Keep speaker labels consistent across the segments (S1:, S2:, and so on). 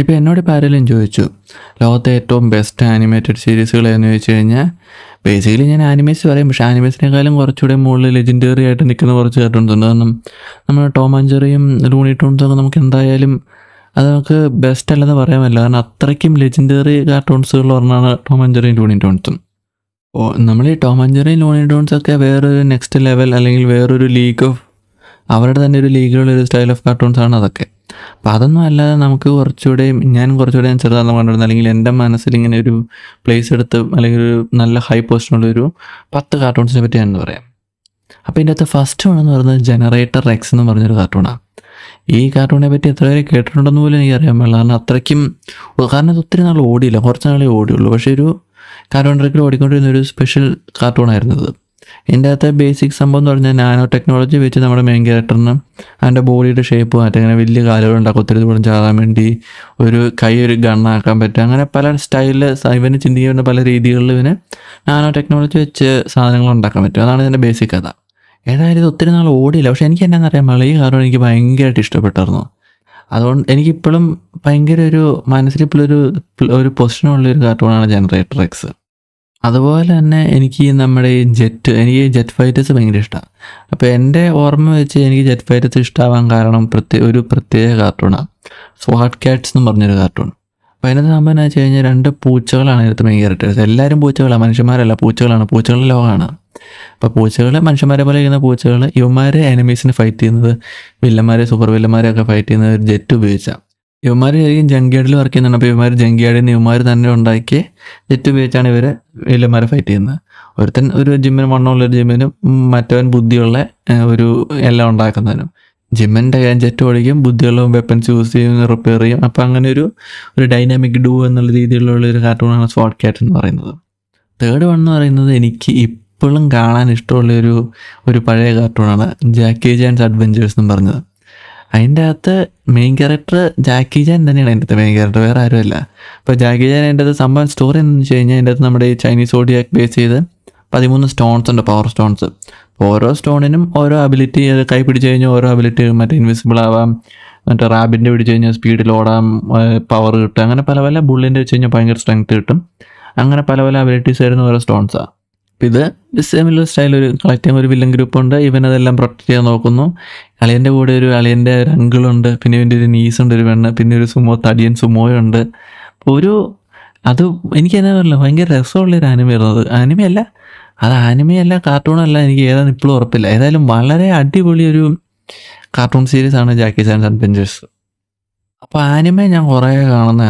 S1: ഇപ്പോൾ എന്നോട് പാരലും ചോദിച്ചു ലോകത്തെ ഏറ്റവും ബെസ്റ്റ് ആനിമേറ്റഡ് സീരീസുകൾ എന്ന് ചോദിച്ചു കഴിഞ്ഞാൽ ബേസിക്കലി ഞാൻ ആനിമേറ്റ്സ് പറയും പക്ഷേ ആനിമേറ്റ്സിനേക്കാളും കുറച്ചുകൂടെ മുകളിൽ ലെജൻഡറി ആയിട്ട് നിൽക്കുന്ന കുറച്ച് കാര്യമുണ്ട് കാരണം നമ്മൾ ടോം ആഞ്ചറിയും ലൂണി ടൂൺസൊക്കെ നമുക്ക് എന്തായാലും അത് നമുക്ക് ബെസ്റ്റ് അല്ലെന്ന് പറയാൻ പറ്റില്ല കാരണം അത്രയ്ക്കും ലെജൻഡറി കാർട്ടൂൺസുകൾ പറഞ്ഞാണ് ടോം ആഞ്ചറിയും ലൂണി ടൂൺസും ഓ നമ്മൾ ഈ ടോം ആഞ്ചറിയും ലൂണി ടൂൺസൊക്കെ വേറൊരു നെക്സ്റ്റ് ലെവൽ അല്ലെങ്കിൽ വേറൊരു ലീഗ് ഓഫ് അവരുടെ തന്നെ ഒരു ലീഗിലുള്ള ഒരു സ്റ്റൈൽ ഓഫ് കാർട്ടൂൺസാണ് അതൊക്കെ അപ്പം അതൊന്നും അല്ലാതെ നമുക്ക് കുറച്ചുകൂടെ ഞാൻ കുറച്ചുകൂടെ ഞാൻ ചെറുതാണെന്ന് കണ്ടിരുന്നത് അല്ലെങ്കിൽ എൻ്റെ മനസ്സിൽ ഇങ്ങനെ ഒരു പ്ലേസ് എടുത്ത് അല്ലെങ്കിൽ ഒരു നല്ല ഹൈ പൊസിഷനുള്ള ഒരു പത്ത് കാർട്ടൂൺസിനെ പറ്റി ഞാൻ പറയാം അപ്പോൾ ഇതിൻ്റെ അകത്ത് ഫസ്റ്റ് വേണമെന്ന് പറയുന്നത് ജനറേറ്റർ എക്സ് എന്ന് പറഞ്ഞൊരു കാർട്ടൂണാണ് ഈ കാർട്ടൂണിനെ പറ്റി എത്ര പേര് കേട്ടിട്ടുണ്ടെന്ന് പോലും എനിക്ക് അറിയാൻ പാടില്ല കാരണം അത്രയ്ക്കും കാരണം ഇത് ഒത്തിരി നാൾ ഓടിയില്ല കുറച്ച് നാളേ ഓടിയുള്ളൂ പക്ഷേ ഒരു കാർട്ടൂൺ ട്രക്കിൽ ഓടിക്കൊണ്ടിരുന്ന ഒരു സ്പെഷ്യൽ കാർട്ടൂണായിരുന്നത് ഇതിൻ്റെ അകത്തെ ബേസിക് സംഭവം എന്ന് പറഞ്ഞാൽ നാനോ ടെക്നോളജി വെച്ച് നമ്മുടെ മെയിൻ ക്യാരക്ടറിന് അവൻ്റെ ബോഡിയുടെ ഷേപ്പ് മാറ്റും അങ്ങനെ വലിയ കാലുകൾ ഉണ്ടാക്കും ഒത്തിരി ദൂരം ചാടാൻ വേണ്ടി ഒരു കൈ ഒരു ഗണ്ണാക്കാൻ പറ്റും അങ്ങനെ പല സ്റ്റൈലിൽ ഇവന് ചിന്തിക്കുന്ന പല രീതികളിൽ ഇവന് നാനോ ടെക്നോളജി വെച്ച് സാധനങ്ങൾ ഉണ്ടാക്കാൻ പറ്റും അതാണ് ഇതിൻ്റെ ബേസിക് കഥ ഏതായാലും ഇത് ഒത്തിരി നാൾ ഓടിയില്ല പക്ഷേ എനിക്ക് എന്നാണെന്നറിയാം മളി കാരണം എനിക്ക് ഭയങ്കരമായിട്ട് ഇഷ്ടപ്പെട്ടായിരുന്നു അതുകൊണ്ട് എനിക്കിപ്പോഴും ഭയങ്കര ഒരു ഇപ്പോഴൊരു ഒരു പൊസിഷനുള്ളൊരു കാർട്ടൂണാണ് ജനറേറ്റർ എക്സ് അതുപോലെ തന്നെ എനിക്ക് നമ്മുടെ ഈ ജെറ്റ് എനിക്ക് ജെറ്റ് ഫൈറ്റേഴ്സ് ഭയങ്കര ഇഷ്ടമാണ് അപ്പോൾ എൻ്റെ ഓർമ്മ വെച്ച് എനിക്ക് ജെറ്റ് ഫൈറ്റേഴ്സ് ഇഷ്ടമാവാൻ കാരണം പ്രത്യേക ഒരു പ്രത്യേക കാർട്ടൂണാണ് സ്വാട്ട് ക്യാറ്റ്സ് എന്ന് പറഞ്ഞൊരു കാർട്ടൂൺ അപ്പോൾ അതിനകത്ത് സംഭവം എന്ന് വെച്ച് കഴിഞ്ഞാൽ രണ്ട് പൂച്ചകളാണ് ഇതിനകത്ത് മെയിൻ ക്യാരക്ടേഴ്സ് എല്ലാവരും പൂച്ചകളാണ് മനുഷ്യന്മാരല്ല പൂച്ചകളാണ് പൂച്ചകളുടെ ലോകമാണ് അപ്പോൾ പൂച്ചകൾ മനുഷ്യന്മാരെ പോലെ ഇരിക്കുന്ന പൂച്ചകൾ ഇവന്മാരെ എനിമീസിനെ ഫൈറ്റ് ചെയ്യുന്നത് വില്ലന്മാരെ സൂപ്പർ വില്ലന്മാരെ ഒക്കെ ഫൈറ്റ് ചെയ്യുന്നത് ഒരു ജെറ്റ് ഉപയോഗിച്ചാണ് ശരിക്കും ജംഗ്യാർഡിൽ വർക്ക് ചെയ്യുന്നുണ്ട് അപ്പോൾ ഇവന്മാർ ജംഗ്യാർഡിൽ നിന്ന് ഇവന്മാർ തന്നെ ഉണ്ടാക്കി ജെറ്റ് ഉപയോഗിച്ചാണ് ഇവരെ വലിയമാരെ ഫൈറ്റ് ചെയ്യുന്നത് ഒരുത്തൻ ഒരു ജിമ്മിന് വണ്ണമുള്ള ഒരു ജിമ്മിനും മറ്റവൻ ബുദ്ധിയുള്ള ഒരു എല്ലാം ഉണ്ടാക്കുന്നതിനും ജിമ്മിൻ്റെ ജെറ്റ് ഓടിക്കും ബുദ്ധിയുള്ള വെപ്പൻസ് യൂസ് ചെയ്യും റിപ്പയർ ചെയ്യും അപ്പോൾ അങ്ങനെ ഒരു ഒരു ഡൈനാമിക് ഡൂ എന്നുള്ള രീതിയിലുള്ള ഒരു കാർട്ടൂണാണ് സ്പോട്ട് ക്യാറ്റ് എന്ന് പറയുന്നത് തേർഡ് വൺ എന്ന് പറയുന്നത് എനിക്ക് ഇപ്പോഴും കാണാൻ ഇഷ്ടമുള്ള ഒരു ഒരു പഴയ കാർട്ടൂണാണ് ജാക്കി ജാൻസ് അഡ്വഞ്ചേഴ്സ് എന്ന് പറഞ്ഞത് അതിൻ്റെ അകത്ത് മെയിൻ ക്യാരക്ടർ ജാക്കി ജാൻ തന്നെയാണ് അതിൻ്റെ അകത്ത് മെയിൻ ക്യാരക്ടർ വേറെ ആരുമല്ല അപ്പോൾ ജാക്കി ജാൻ അതിൻ്റെ അകത്ത് സംഭവം സ്റ്റോറി എന്ന് വെച്ച് കഴിഞ്ഞാൽ അതിൻ്റെ അകത്ത് നമ്മുടെ ഈ ചൈനീസ് ഓഡിയാക്ക് ബേസ് ചെയ്ത് പതിമൂന്ന് സ്റ്റോൺസ് ഉണ്ട് പവർ സ്റ്റോൺസ് ഓരോ സ്റ്റോണിനും ഓരോ അബിലിറ്റി കൈ പിടിച്ച് കഴിഞ്ഞാൽ ഓരോ അബിലിറ്റി മറ്റേ ഇൻവിസിബിൾ ആവാം മറ്റേ റാബിൻ്റെ പിടിച്ച് കഴിഞ്ഞാൽ സ്പീഡിൽ ഓടാം പവർ കിട്ടും അങ്ങനെ പല പല ബുള്ളിൻ്റെ വെച്ച് കഴിഞ്ഞാൽ ഭയങ്കര സ്ട്രെങ്ത് കിട്ടും അങ്ങനെ പല പല അബിലിറ്റീസ് ആയിരുന്നു ഓരോ സ്റ്റോൺസാണ് ഇത് സിമിലർ സ്റ്റൈൽ ഒരു കളക്ട് ചെയ്യുന്ന ഒരു വില്ലൻ ഗ്രൂപ്പുണ്ട് ഇവൻ അതെല്ലാം പ്രൊട്ടക്ട് ചെയ്യാൻ നോക്കുന്നു അളിയൻ്റെ കൂടെ ഒരു അളിയൻ്റെ ഒരു അങ്കിളുണ്ട് പിന്നെ ഇവൻ്റെ ഒരു നീസുണ്ട് ഒരു പെണ്ണ് പിന്നെ ഒരു സുമോ തടിയൻ സുമോയുണ്ട് ഒരു അത് എനിക്ക് എന്നാ പറയില്ല ഭയങ്കര രസമുള്ള ഒരു ആനിമയായിരുന്നു അത് ആനിമയല്ല അത് ആനിമയല്ല കാർട്ടൂണല്ല എനിക്ക് ഏതാണ് ഇപ്പോഴും ഉറപ്പില്ല ഏതായാലും വളരെ അടിപൊളി ഒരു കാർട്ടൂൺ സീരീസ് ആണ് ജാക്കി സാൻസ് അഡ്വെഞ്ചേഴ്സ് അപ്പോൾ ആനിമ ഞാൻ കുറേ ആളാണ്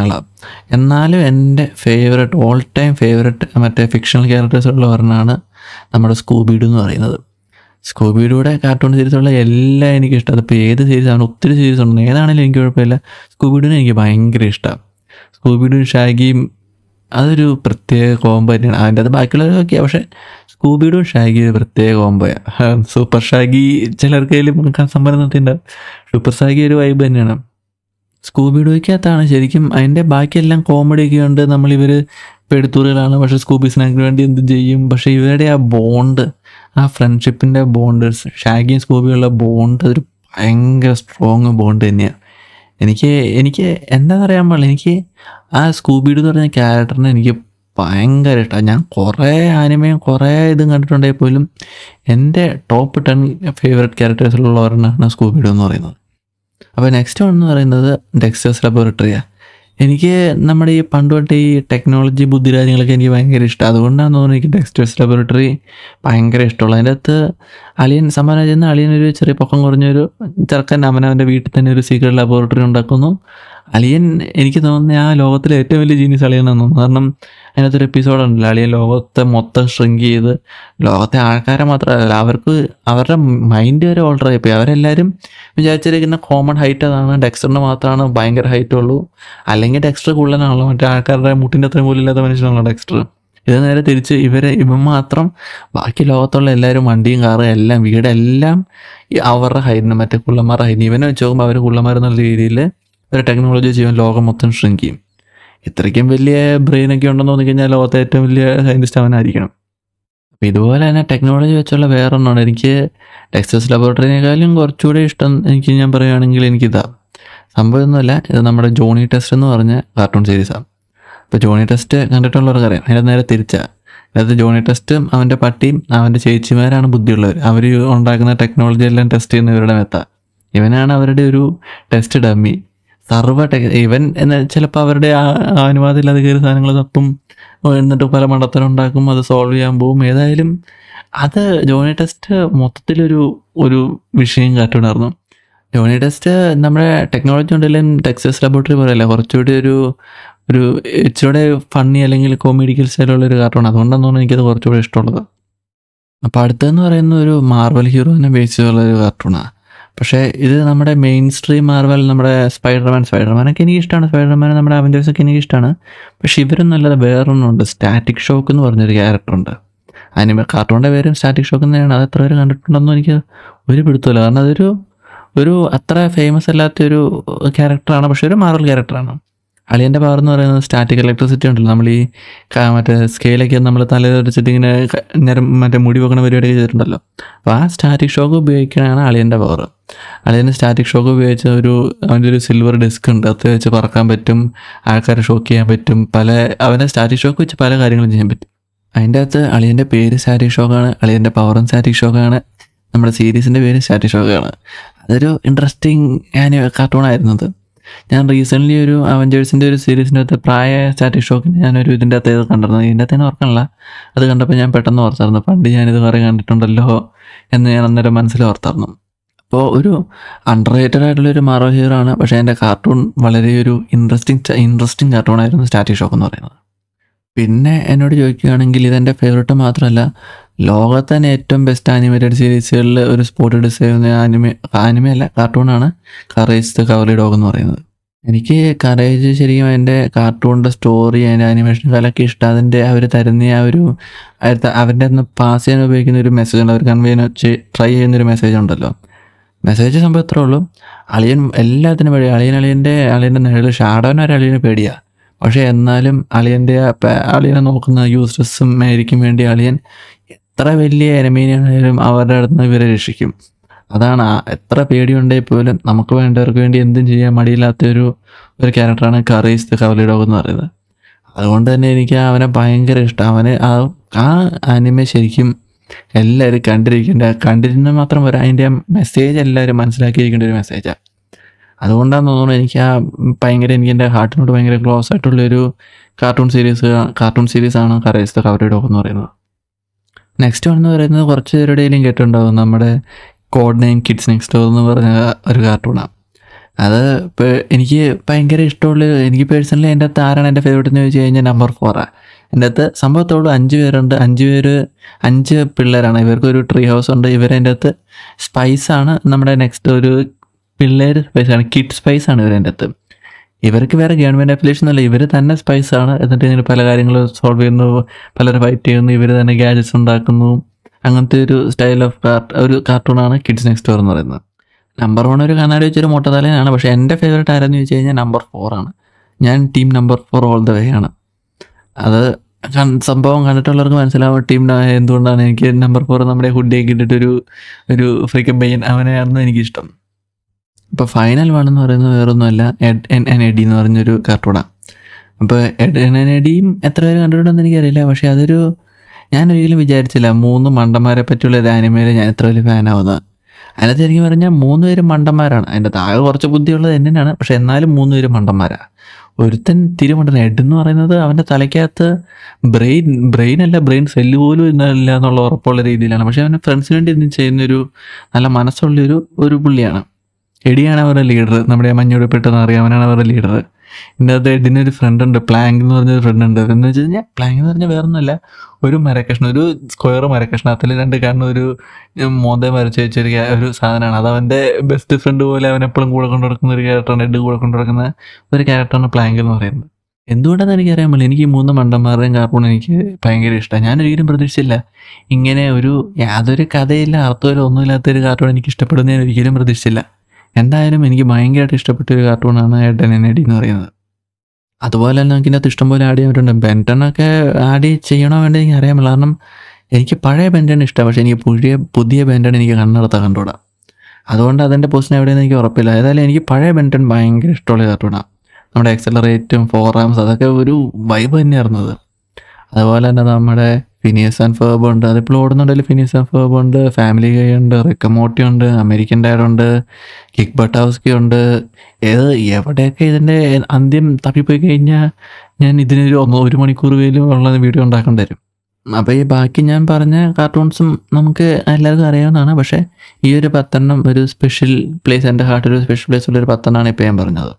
S1: എന്നാലും എൻ്റെ ഫേവററ്റ് ഓൾ ടൈം ഫേവററ്റ് മറ്റേ ഫിക്ഷണൽ ഉള്ള ഒരെണ്ണമാണ് നമ്മുടെ സ്കൂബീഡ് എന്ന് പറയുന്നത് സ്കൂബിയുടെ കാർട്ടൂൺ സീരീസുള്ള എല്ലാം എനിക്ക് ഇഷ്ടം അതിപ്പോൾ ഏത് സീരീസ് ആണ് ഒത്തിരി സീരീസ് ഉണ്ട് ഏതാണെങ്കിലും എനിക്ക് കുഴപ്പമില്ല സ്കൂബീഡിനെ എനിക്ക് ഭയങ്കര ഇഷ്ടമാണ് സ്കൂബീഡും ഷാഗിയും അതൊരു പ്രത്യേക കോംബോ തന്നെയാണ് അതിൻ്റെ അത് ബാക്കിയുള്ളവരൊക്കെ പക്ഷേ സ്കൂബീഡും ഷാഗി ഒരു പ്രത്യേക കോംബോയാണ് സൂപ്പർ ഷാഗി ചിലർക്കെങ്കിലും സംബന്ധത്തിൻ്റെ സൂപ്പർ ഷാഗി ഒരു വൈബ് തന്നെയാണ് സ്കൂബിഡോയ്ക്കകത്താണ് ശരിക്കും അതിൻ്റെ ബാക്കിയെല്ലാം കോമഡിയൊക്കെ ഉണ്ട് നമ്മളിവർ പെടുത്തൂറുകളാണ് പക്ഷേ സ്നാക്കിന് വേണ്ടി എന്ത് ചെയ്യും പക്ഷേ ഇവരുടെ ആ ബോണ്ട് ആ ഫ്രണ്ട്ഷിപ്പിൻ്റെ ബോണ്ട് ഷാഗിയും സ്കൂബിയുള്ള ബോണ്ട് അതൊരു ഭയങ്കര സ്ട്രോങ് ബോണ്ട് തന്നെയാണ് എനിക്ക് എനിക്ക് എന്താണെന്നറിയാൻ പാടില്ല എനിക്ക് ആ സ്കൂബിഡ് എന്ന് പറഞ്ഞ ക്യാരക്ടറിനെ എനിക്ക് ഭയങ്കര ഇഷ്ടമാണ് ഞാൻ കുറേ ആനിമയും കുറേ ഇതും കണ്ടിട്ടുണ്ടെങ്കിൽ പോലും എൻ്റെ ടോപ്പ് ടെൻ ഫേവററ്റ് ക്യാരക്ടേഴ്സിലുള്ള ഒരെണ്ണമാണ് സ്കൂബിഡ് എന്ന് പറയുന്നത് അപ്പോൾ നെക്സ്റ്റ് വൺ എന്ന് പറയുന്നത് ഡെക്സ്റ്റേഴ്സ് ലബോറട്ടറിയാണ് എനിക്ക് നമ്മുടെ ഈ പണ്ട് തൊട്ട് ഈ ടെക്നോളജി കാര്യങ്ങളൊക്കെ എനിക്ക് ഭയങ്കര ഇഷ്ടം അതുകൊണ്ടാണ് തോന്നുന്നത് എനിക്ക് ഡെക്സ്റ്റേഴ്സ് ലബോറട്ടറി ഭയങ്കര ഇഷ്ടമുള്ളത് അതിൻ്റെ അകത്ത് അലിയൻ സമ്മാനം ചെയ്യുന്ന ഒരു ചെറിയ പൊക്കം കുറഞ്ഞൊരു ചെറുക്കൻ അവനവൻ്റെ വീട്ടിൽ തന്നെ ഒരു സീക്രട്ട് ലബോറട്ടറി ഉണ്ടാക്കുന്നു അളിയൻ എനിക്ക് തോന്നുന്ന ആ ലോകത്തിലെ ഏറ്റവും വലിയ ജീനിയസ് അളിയനാണെന്ന് തോന്നുന്നു കാരണം അതിനകത്തൊരു എപ്പിസോഡ് ഉണ്ടല്ലോ അളിയൻ ലോകത്തെ മൊത്തം ഷ്രിങ്ക് ചെയ്ത് ലോകത്തെ ആൾക്കാരെ മാത്രമല്ല അവർക്ക് അവരുടെ മൈൻഡ് വരെ ഓൾഡർ ആയിപ്പോയി അവരെല്ലാവരും വിചാരിച്ചിരിക്കുന്ന കോമൺ ഹൈറ്റ് അതാണ് ഡെക്സ്റ്ററിന് മാത്രമാണ് ഭയങ്കര ഹൈറ്റ് ഉള്ളൂ അല്ലെങ്കിൽ ഡെക്സ്റ്റർ കൂടുതലാണല്ലോ മറ്റേ ആൾക്കാരുടെ മുട്ടിൻ്റെ അത്രയും പോലും ഇല്ലാത്ത മനുഷ്യനാണല്ലോ ഡെക്സ്റ്റർ ഇത് നേരെ തിരിച്ച് ഇവരെ ഇവൻ മാത്രം ബാക്കി ലോകത്തുള്ള എല്ലാവരും വണ്ടിയും കാറും എല്ലാം വീടെല്ലാം അവരുടെ ഹൈറ്റിന് മറ്റേ കുള്ളന്മാരുടെ ഹൈറ്റിന് ഇവനെ വെച്ച് നോക്കുമ്പോൾ അവർ കുള്ളന്മാരെന്നുള്ള രീതിയിൽ ഒരു ടെക്നോളജി ചെയ്യുവാൻ ലോകം മൊത്തം ഷ്രിങ്ക് ചെയ്യും ഇത്രയ്ക്കും വലിയ ബ്രെയിനൊക്കെ ഉണ്ടെന്ന് തോന്നിക്കഴിഞ്ഞാൽ ലോകത്തെ ഏറ്റവും വലിയ സയൻറ്റിസ്റ്റ് അവനായിരിക്കണം അപ്പോൾ ഇതുപോലെ തന്നെ ടെക്നോളജി വെച്ചുള്ള വേറൊന്നാണ് എനിക്ക് ടെക്സസ് ലബോറട്ടറിനേക്കാളും കുറച്ചുകൂടി ഇഷ്ടം എനിക്ക് ഞാൻ പറയുകയാണെങ്കിൽ എനിക്കിതാ സംഭവമൊന്നുമല്ല ഇത് നമ്മുടെ ജോണി ടെസ്റ്റ് എന്ന് പറഞ്ഞ കാർട്ടൂൺ സീരീസാണ് അപ്പോൾ ജോണി ടെസ്റ്റ് കണ്ടിട്ടുള്ളവർക്ക് അറിയാം അതിൻ്റെ നേരെ തിരിച്ചാണ് അതായത് ജോണി ടെസ്റ്റും അവൻ്റെ പട്ടിയും അവൻ്റെ ചേച്ചിമാരാണ് ബുദ്ധിയുള്ളവർ അവർ ഉണ്ടാക്കുന്ന ടെക്നോളജി എല്ലാം ടെസ്റ്റ് ചെയ്യുന്ന ഇവരുടെ മെത്ത ഇവനാണ് അവരുടെ ഒരു ടെസ്റ്റ് ഡമ്മി സർവ ടെക് ഇവൻ എന്ന് ചിലപ്പോൾ അവരുടെ ആ അനുവാദത്തിൽ അത് കയറി സാധനങ്ങൾ തപ്പും എന്നിട്ട് പല മണ്ടത്തരം ഉണ്ടാക്കും അത് സോൾവ് ചെയ്യാൻ പോവും ഏതായാലും അത് ജോണി ടെസ്റ്റ് മൊത്തത്തിലൊരു ഒരു വിഷയം കാറ്റുണ്ടായിരുന്നു ജോണി ടെസ്റ്റ് നമ്മുടെ ടെക്നോളജി ഉണ്ടെങ്കിലും ടെക്സസ് ലബോറട്ടറി പോലെയല്ല കുറച്ചുകൂടി ഒരു ഒരു ഇച്ചിരൂടെ ഫണ്ണി അല്ലെങ്കിൽ കോമഡിക്കൽ സ്റ്റൈലുള്ള ഒരു കാറ്റാണ് അതുകൊണ്ടാണെന്ന് തോന്നുന്നു എനിക്കത് കുറച്ചുകൂടി ഇഷ്ടമുള്ളത് അപ്പോൾ അടുത്തതെന്ന് പറയുന്ന ഒരു മാർബൽ ഹീറോനെ ബേസ് ചെയ്തുള്ള ഒരു കാർട്ടൂണാണ് പക്ഷേ ഇത് നമ്മുടെ മെയിൻ സ്ട്രീം മാർവൽ നമ്മുടെ സ്പൈഡർമാൻ സ്പൈഡർമാനൊക്കെ എനിക്ക് ഇഷ്ടമാണ് സ്പൈഡർമാൻ നമ്മുടെ അവഞ്ചേഴ്സൊക്കെ എനിക്ക് ഇഷ്ടമാണ് പക്ഷേ ഇവരും നല്ലത് വേറൊന്നുണ്ട് സ്റ്റാറ്റിക് ഷോക്ക് എന്ന് പറഞ്ഞൊരു ക്യാരക്ടറുണ്ട് അനിമ കാർട്ടൂണിൻ്റെ പേരും സ്റ്റാറ്റിക് ഷോക്ക് തന്നെയാണ് അത് എത്ര പേര് കണ്ടിട്ടുണ്ടെന്നും എനിക്ക് ഒരു പിടുത്തമില്ല കാരണം അതൊരു ഒരു അത്ര ഫേമസ് അല്ലാത്തൊരു ക്യാരക്ടറാണ് പക്ഷെ ഒരു മാർവൽ ക്യാരക്ടറാണ് അളിയൻ്റെ പവർ എന്ന് പറയുന്നത് സ്റ്റാറ്റിക് ഇലക്ട്രിസിറ്റി ഉണ്ടല്ലോ നമ്മൾ ഈ മറ്റേ സ്കെയിലൊക്കെ നമ്മൾ തലയിൽ വെച്ചിട്ട് ഇങ്ങനെ നേരം മറ്റേ മുടി വെക്കണ പരിപാടിയൊക്കെ ചെയ്തിട്ടുണ്ടല്ലോ അപ്പോൾ ആ സ്റ്റാറ്റിക് ഷോക്ക് ഉപയോഗിക്കണതാണ് അളിയൻ്റെ പവർ അളിയൻ്റെ സ്റ്റാറ്റിക് ഷോക്ക് ഉപയോഗിച്ച ഒരു അവൻ്റെ ഒരു സിൽവർ ഡിസ്ക് ഉണ്ട് അത് വെച്ച് പറക്കാൻ പറ്റും ആൾക്കാരെ ഷോക്ക് ചെയ്യാൻ പറ്റും പല അവൻ്റെ സ്റ്റാറ്റിക് ഷോക്ക് വെച്ച് പല കാര്യങ്ങളും ചെയ്യാൻ പറ്റും അതിൻ്റെ അകത്ത് അളിയൻ്റെ പേര് സ്റ്റാറ്റിക് ഷോക്കാണ് അളിയൻ്റെ പവറും സ്റ്റാറ്റിക് ഷോക്കാണ് നമ്മുടെ സീരീസിൻ്റെ പേര് സ്റ്റാറ്റിക് ഷോക്കാണ് അതൊരു ഇൻട്രസ്റ്റിംഗ് കാർട്ടൂണായിരുന്നത് ഞാൻ റീസെൻ്റ്ലി ഒരു അവഞ്ചേഴ്സിൻ്റെ ഒരു സീരീസിൻ്റെ അകത്ത് പ്രായ സ്റ്റാറ്റിക് ഷോക്കിന് ഞാനൊരു ഇതിൻ്റെ അകത്ത് ഇത് കണ്ടിരുന്നു ഇതിൻ്റെ അകത്തേന്ന് ഓർക്കണില്ല അത് കണ്ടപ്പോൾ ഞാൻ പെട്ടെന്ന് ഓർത്തായിരുന്നു പണ്ട് ഞാനിത് വേറെ കണ്ടിട്ടുണ്ടല്ലോ എന്ന് ഞാൻ അന്നേരം മനസ്സിൽ ഓർത്തായിരുന്നു അപ്പോൾ ഒരു അണ്ടർ റേറ്റഡ് ആയിട്ടുള്ള ഒരു മാറോ ഹീറോ ആണ് പക്ഷേ എൻ്റെ കാർട്ടൂൺ വളരെ ഒരു ഇൻട്രസ്റ്റിംഗ് ഇൻട്രസ്റ്റിംഗ് ആയിരുന്നു സ്റ്റാറ്റിക് ഷോക്ക് എന്ന് പറയുന്നത് പിന്നെ എന്നോട് ചോദിക്കുകയാണെങ്കിൽ ഇതെൻ്റെ ഫേവറേറ്റ് മാത്രമല്ല ലോകത്ത് തന്നെ ഏറ്റവും ബെസ്റ്റ് ആനിമേറ്റഡ് സീരീസുകളിൽ ഒരു സ്പോട്ട് ഡിസൈവ് ആനിമേ അല്ല കാർട്ടൂണാണ് കറേജ് ദ കവറി ഡോഗ് എന്ന് പറയുന്നത് എനിക്ക് കറേജ് ശരിക്കും അതിൻ്റെ കാർട്ടൂണിൻ്റെ സ്റ്റോറി അതിൻ്റെ ആനിമേഷൻ കാലൊക്കെ ഇഷ്ടം അതിൻ്റെ അവർ തരുന്ന ആ ഒരു അവരുടെ അന്ന് പാസ് ചെയ്യാൻ ഉപയോഗിക്കുന്ന ഒരു മെസ്സേജ് ഉണ്ട് അവർ കൺവേ ട്രൈ ചെയ്യുന്ന ഒരു മെസ്സേജ് ഉണ്ടല്ലോ മെസ്സേജ് സംഭവം ഇത്രേ ഉള്ളൂ അളിയൻ എല്ലാത്തിനും പേടിയാണ് അളിയൻ അളിയൻ്റെ അളിയൻ്റെ നിഴൽ ഷാഡോനൊരു അളിയന് പേടിയാണ് പക്ഷേ എന്നാലും അളിയൻ്റെ അളിയനെ നോക്കുന്ന യൂസേഴ്സും മേരിക്കും വേണ്ടി അളിയൻ എത്ര വലിയ എനമീനാണെങ്കിലും അവരുടെ അടുത്ത് നിന്ന് ഇവരെ രക്ഷിക്കും അതാണ് എത്ര പേടിയുണ്ടെങ്കിൽ പോലും നമുക്ക് വേണ്ടവർക്ക് വേണ്ടി എന്തും ചെയ്യാൻ മടിയില്ലാത്ത ഒരു ഒരു ക്യാരക്ടറാണ് കറീസ് ദ ഡോഗ് എന്ന് പറയുന്നത് അതുകൊണ്ട് തന്നെ എനിക്ക് അവനെ ഭയങ്കര ഇഷ്ടം അവന് ആ ആ അനിമ ശരിക്കും എല്ലാവരും കണ്ടിരിക്കേണ്ട കണ്ടിരുന്ന മാത്രം പോരാ അതിൻ്റെ മെസ്സേജ് എല്ലാവരും മനസ്സിലാക്കിയിരിക്കേണ്ട ഒരു മെസ്സേജാണ് അതുകൊണ്ടാണെന്ന് തോന്നുന്നു എനിക്ക് ആ ഭയങ്കര എനിക്ക് എൻ്റെ ഹാർട്ടിനോട് ഭയങ്കര ക്ലോസ് ആയിട്ടുള്ളൊരു കാർട്ടൂൺ സീരീസ് കാർട്ടൂൺ ആണ് കറേസ് ദ കവറി ഡോഗ് എന്ന് പറയുന്നത് നെക്സ്റ്റ് വൺ എന്ന് പറയുന്നത് കുറച്ച് പേരുടെയിലും കേട്ടിട്ടുണ്ടാവും നമ്മുടെ code name kids next door എന്ന് പറഞ്ഞ ഒരു കാർട്ടൂണാണ് അത് എനിക്ക് ഭയങ്കര ഇഷ്ടമുള്ള എനിക്ക് പേഴ്സണലി എൻ്റെ താരാണ് ആരാണ് എൻ്റെ ഫേവറേറ്റ് എന്ന് ചോദിച്ചു കഴിഞ്ഞാൽ നമ്പർ ഫോറാണ് എൻ്റെ അകത്ത് സംഭവത്തോളം അഞ്ച് പേരുണ്ട് അഞ്ച് പേര് അഞ്ച് പിള്ളേരാണ് ഇവർക്ക് ഒരു ട്രീ ഹൗസ് ഉണ്ട് ഇവരെൻ്റെ അകത്ത് സ്പൈസാണ് നമ്മുടെ നെക്സ്റ്റ് ഒരു പിള്ളേർ സ്പൈസാണ് കിഡ് സ്പൈസ് ആണ് ഇവരെ അകത്ത് ഇവർക്ക് വേറെ ഗവൺമെൻറ് അപ്ലിക്കേഷൻ അല്ല ഇവർ തന്നെ സ്പൈസ് ആണ് എന്നിട്ട് ഇങ്ങനെ പല കാര്യങ്ങളും സോൾവ് ചെയ്യുന്നു പലരെ ഫൈറ്റ് ചെയ്യുന്നു ഇവർ തന്നെ ഗാജറ്റ്സ് ഉണ്ടാക്കുന്നു അങ്ങനത്തെ ഒരു സ്റ്റൈൽ ഓഫ് ഒരു കാർട്ടൂണാണ് കിഡ്സ് നെക്സ്റ്റ് ഡോർ എന്ന് പറയുന്നത് നമ്പർ വൺ ഒരു കണ്ണാടി വെച്ചൊരു മൊട്ടതലേനാണ് പക്ഷേ എൻ്റെ ഫേവറേറ്റ് ആരെന്ന് ചോദിച്ചു കഴിഞ്ഞാൽ നമ്പർ ഫോറാണ് ആണ് ഞാൻ team number four all the way ആണ് അത് സംഭവം കണ്ടിട്ടുള്ളവർക്ക് മനസ്സിലാവും ടീം എന്തുകൊണ്ടാണ് എനിക്ക് നമ്പർ ഫോർ നമ്മുടെ ഹുഡേക്ക് ഇട്ടിട്ടൊരു ഒരു ഫ്രീക്കം പയ്യൻ അവനെയായിരുന്നു എനിക്കിഷ്ടം ഇപ്പോൾ ഫൈനൽ വൺ എന്ന് പറയുന്നത് വേറൊന്നുമല്ല എഡ് എൻ എൻ എഡി എന്ന് പറഞ്ഞൊരു കാർട്ടൂണാണ് അപ്പോൾ എഡ് എൻ എൻ എഡിയും എത്ര പേര് കണ്ടിട്ടുണ്ടെന്ന് എനിക്കറിയില്ല പക്ഷേ അതൊരു ഞാൻ ഒരിക്കലും വിചാരിച്ചില്ല മൂന്ന് മണ്ടന്മാരെ പറ്റിയുള്ള ഒരു ആനിമയിൽ ഞാൻ എത്ര വലിയ ഫാനാവുന്നത് അതിനകത്ത് എനിക്ക് പറഞ്ഞാൽ മൂന്ന് പേര് മണ്ടന്മാരാണ് അതിൻ്റെ താഴെ കുറച്ച് ബുദ്ധിയുള്ളത് എന്നെയാണ് പക്ഷേ എന്നാലും മൂന്ന് പേര് മണ്ടന്മാരാണ് ഒരുത്തൻ തിരുമണ്ടൻ എഡ് എന്ന് പറയുന്നത് അവൻ്റെ തലയ്ക്കകത്ത് ബ്രെയിൻ ബ്രെയിൻ അല്ല ബ്രെയിൻ സെല്ല് പോലും ഇല്ല എന്നുള്ള ഉറപ്പുള്ള രീതിയിലാണ് പക്ഷേ അവൻ്റെ ഫ്രണ്ട്സിന് വേണ്ടി ഇന്ന് ചെയ്യുന്നൊരു നല്ല മനസ്സുള്ളൊരു ഒരു പുള്ളിയാണ് എടിയാണ് അവരുടെ ലീഡർ നമ്മുടെ മഞ്ഞോട് പെട്ടെന്ന് അറിയാമനാണ് അവരുടെ ലീഡർ എൻ്റെ അത് ഒരു ഫ്രണ്ട് ഉണ്ട് പ്ലാങ്ക് എന്ന് പറഞ്ഞൊരു ഫ്രണ്ട് ഉണ്ട് എന്ന് വെച്ച് കഴിഞ്ഞാൽ പ്ലാങ്ക് എന്ന് പറഞ്ഞാൽ ഒന്നുമല്ല ഒരു മരക്കഷ്ണം ഒരു സ്ക്വയർ മരക്കഷ്ണം അതിൽ രണ്ട് കണ്ണ് ഒരു മോന്തേ വരച്ച് വെച്ചൊരു ഒരു സാധനമാണ് അത് അവൻ്റെ ബെസ്റ്റ് ഫ്രണ്ട് പോലെ അവൻ എപ്പോഴും കൂടെ കൊണ്ടു നടക്കുന്ന ഒരു ക്യാരക്ടറാണ് എഡ് കൂടെ കൊണ്ടു നടക്കുന്ന ഒരു ക്യാരക്ടറാണ് പ്ലാങ്ക് എന്ന് പറയുന്നത് എന്തുകൊണ്ടാണെന്ന് എനിക്കറിയാൻ പാടില്ല എനിക്ക് മൂന്ന് മണ്ടന്മാരുടെയും കാർട്ടൂൺ എനിക്ക് ഭയങ്കര ഇഷ്ടമാണ് ഞാൻ ഒരിക്കലും പ്രതീക്ഷിച്ചില്ല ഇങ്ങനെ ഒരു യാതൊരു കഥയില്ല അർത്ഥമില്ല ഒന്നുമില്ലാത്തൊരു കാർട്ടൂൺ എനിക്ക് ഇഷ്ടപ്പെടുന്ന ഞാൻ ഒരിക്കലും പ്രതീക്ഷിച്ചില്ല എന്തായാലും എനിക്ക് ഭയങ്കരമായിട്ട് ഇഷ്ടപ്പെട്ട ഒരു കാർട്ടൂണാണ് എഡൻ എൻ എഡി എന്ന് പറയുന്നത് അതുപോലെ തന്നെ നമുക്ക് ഇതിനകത്ത് ഇഷ്ടം പോലെ ആഡ് ചെയ്യാൻ പറ്റുന്നുണ്ട് ബെൻറ്റണൊക്കെ ആഡ് ചെയ്യണോ വേണ്ടത് എനിക്ക് അറിയാമല്ല കാരണം എനിക്ക് പഴയ ബെൻറ്റൺ ഇഷ്ടമാണ് പക്ഷേ എനിക്ക് പുതിയ പുതിയ ബെൻറ്റൺ എനിക്ക് കണ്ണെടുത്താൽ കണ്ടുകൂടാ അതുകൊണ്ട് അതിൻ്റെ പൊസിഷൻ എവിടെയെന്ന് എനിക്ക് ഉറപ്പില്ല ഏതായാലും എനിക്ക് പഴയ ബെൻറ്റൺ ഭയങ്കര ഇഷ്ടമുള്ള കാർട്ടൂണാണ് നമ്മുടെ എക്സലറേറ്റും റാംസ് അതൊക്കെ ഒരു വൈബ് തന്നെയായിരുന്നത് അതുപോലെ തന്നെ നമ്മുടെ ഫിനിയസ് ആൻഡ് ഫേബ് ഉണ്ട് അതിപ്പോൾ ഓടുന്നുണ്ടെങ്കിൽ ഫിനിയസ് ആൻഡ് ഫേബ് ഉണ്ട് ഫാമിലി ഗൈ ഉണ്ട് റിക്കമോട്ടി ഉണ്ട് അമേരിക്കൻ ഡാഡ് ഉണ്ട് കിക്ക് ബട്ടാവ്സ്കി ഉണ്ട് ഏത് എവിടെയൊക്കെ ഇതിൻ്റെ അന്ത്യം തപ്പിപ്പോയി കഴിഞ്ഞാൽ ഞാൻ ഇതിനൊരു ഒന്നോ ഒരു മണിക്കൂർ വേലും ഉള്ള വീഡിയോ ഉണ്ടാക്കേണ്ടി വരും അപ്പോൾ ഈ ബാക്കി ഞാൻ പറഞ്ഞ കാർട്ടൂൺസും നമുക്ക് എല്ലാവർക്കും അറിയാവുന്നതാണ് പക്ഷേ ഈ ഒരു പത്തെണ്ണം ഒരു സ്പെഷ്യൽ പ്ലേസ് എൻ്റെ ഹാർട്ടിൽ ഒരു സ്പെഷ്യൽ പ്ലേസ് ഉള്ള ഒരു പത്തെണ്ണമാണ് ഇപ്പോൾ ഞാൻ പറഞ്ഞത്